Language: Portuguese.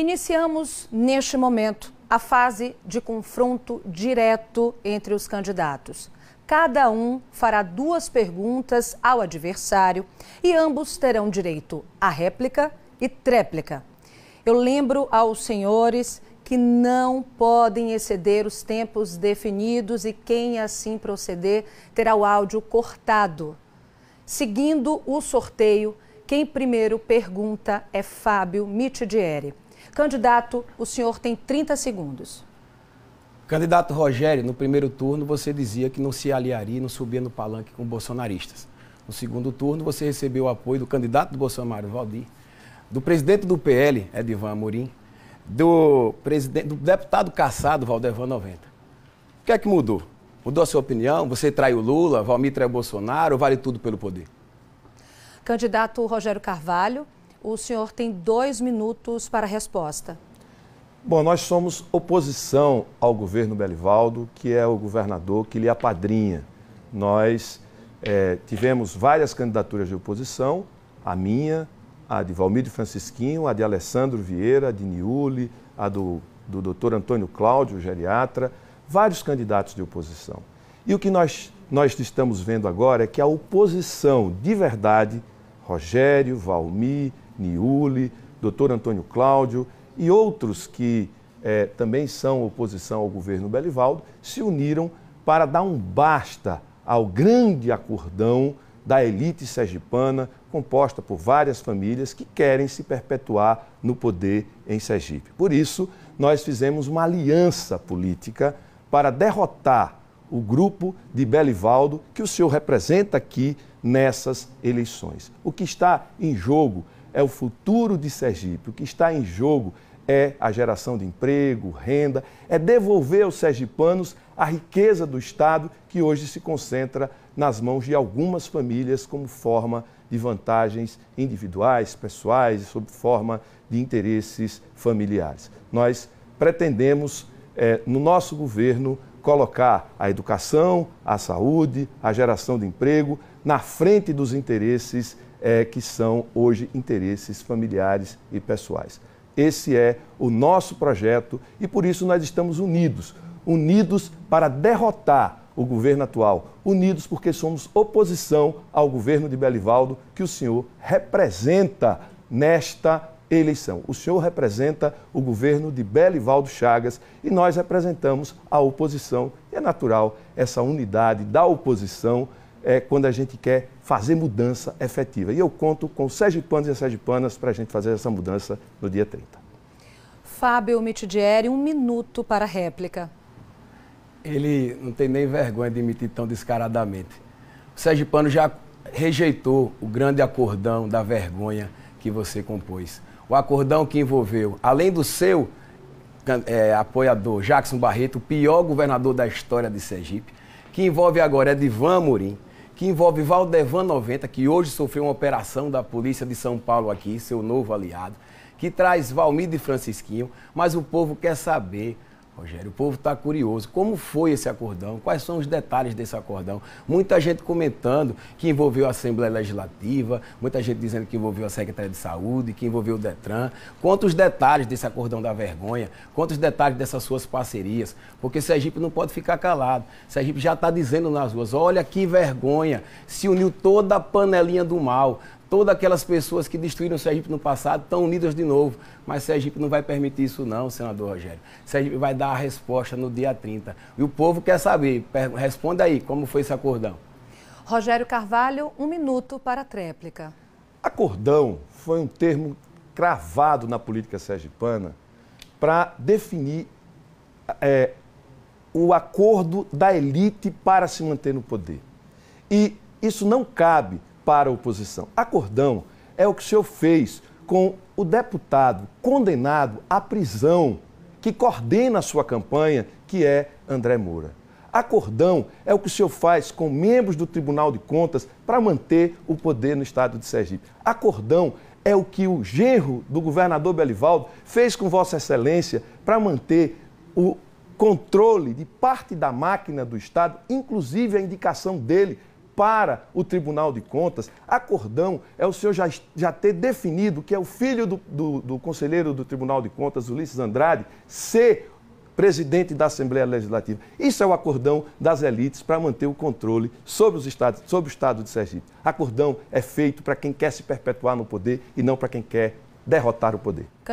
Iniciamos, neste momento, a fase de confronto direto entre os candidatos. Cada um fará duas perguntas ao adversário e ambos terão direito à réplica e tréplica. Eu lembro aos senhores que não podem exceder os tempos definidos e quem assim proceder terá o áudio cortado. Seguindo o sorteio, quem primeiro pergunta é Fábio Mitidieri. Candidato, o senhor tem 30 segundos. Candidato Rogério, no primeiro turno você dizia que não se aliaria, não subia no palanque com bolsonaristas. No segundo turno você recebeu o apoio do candidato do Bolsonaro, Valdir, do presidente do PL, Edivan Amorim, do, presidente, do deputado caçado, Valdevan 90. O que é que mudou? Mudou a sua opinião? Você traiu Lula, Valmir traiu Bolsonaro, vale tudo pelo poder? Candidato Rogério Carvalho, o senhor tem dois minutos para a resposta. Bom, nós somos oposição ao governo Belivaldo, que é o governador que lhe apadrinha. Nós é, tivemos várias candidaturas de oposição, a minha, a de Valmir de Francisquinho, a de Alessandro Vieira, a de Niuli, a do, do doutor Antônio Cláudio, geriatra, vários candidatos de oposição. E o que nós, nós estamos vendo agora é que a oposição de verdade, Rogério, Valmir, Niuli, doutor Antônio Cláudio e outros que é, também são oposição ao governo Belivaldo, se uniram para dar um basta ao grande acordão da elite sergipana, composta por várias famílias que querem se perpetuar no poder em Sergipe. Por isso, nós fizemos uma aliança política para derrotar o grupo de Belivaldo que o senhor representa aqui nessas eleições. O que está em jogo é o futuro de Sergipe. O que está em jogo é a geração de emprego, renda, é devolver aos sergipanos a riqueza do Estado que hoje se concentra nas mãos de algumas famílias como forma de vantagens individuais, pessoais sob forma de interesses familiares. Nós pretendemos, é, no nosso governo, colocar a educação, a saúde, a geração de emprego na frente dos interesses é, que são hoje interesses familiares e pessoais. Esse é o nosso projeto e por isso nós estamos unidos unidos para derrotar o governo atual, unidos porque somos oposição ao governo de Belivaldo, que o senhor representa nesta eleição. O senhor representa o governo de Belivaldo Chagas e nós representamos a oposição. E é natural essa unidade da oposição é quando a gente quer fazer mudança efetiva. E eu conto com Sérgio Sergipanos e Sérgio Panas para a gente fazer essa mudança no dia 30. Fábio Mitidieri, um minuto para a réplica. Ele não tem nem vergonha de emitir tão descaradamente. O Pano já rejeitou o grande acordão da vergonha que você compôs. O acordão que envolveu, além do seu é, apoiador Jackson Barreto, o pior governador da história de Sergipe, que envolve agora Edivan Morim, que envolve Valdevan 90, que hoje sofreu uma operação da Polícia de São Paulo aqui, seu novo aliado, que traz Valmir e Francisquinho, mas o povo quer saber Rogério, o povo está curioso. Como foi esse acordão? Quais são os detalhes desse acordão? Muita gente comentando que envolveu a Assembleia Legislativa, muita gente dizendo que envolveu a Secretaria de Saúde, que envolveu o Detran. Quantos detalhes desse acordão da vergonha, Quantos detalhes dessas suas parcerias, porque Sergipe não pode ficar calado. Sergipe já está dizendo nas ruas: olha que vergonha, se uniu toda a panelinha do mal todas aquelas pessoas que destruíram o Sergipe no passado estão unidas de novo. Mas Sergipe não vai permitir isso não, senador Rogério. Sergipe vai dar a resposta no dia 30. E o povo quer saber. Responda aí, como foi esse acordão? Rogério Carvalho, um minuto para a tréplica. Acordão foi um termo cravado na política sergipana para definir é, o acordo da elite para se manter no poder. E isso não cabe para a oposição. Acordão é o que o senhor fez com o deputado condenado à prisão que coordena a sua campanha, que é André Moura. Acordão é o que o senhor faz com membros do Tribunal de Contas para manter o poder no estado de Sergipe. Acordão é o que o genro do governador Belivaldo fez com Vossa Excelência para manter o controle de parte da máquina do Estado, inclusive a indicação dele para o Tribunal de Contas, acordão é o senhor já, já ter definido que é o filho do, do, do conselheiro do Tribunal de Contas, Ulisses Andrade, ser presidente da Assembleia Legislativa. Isso é o acordão das elites para manter o controle sobre os estados, sobre o estado de Sergipe. Acordão é feito para quem quer se perpetuar no poder e não para quem quer derrotar o poder.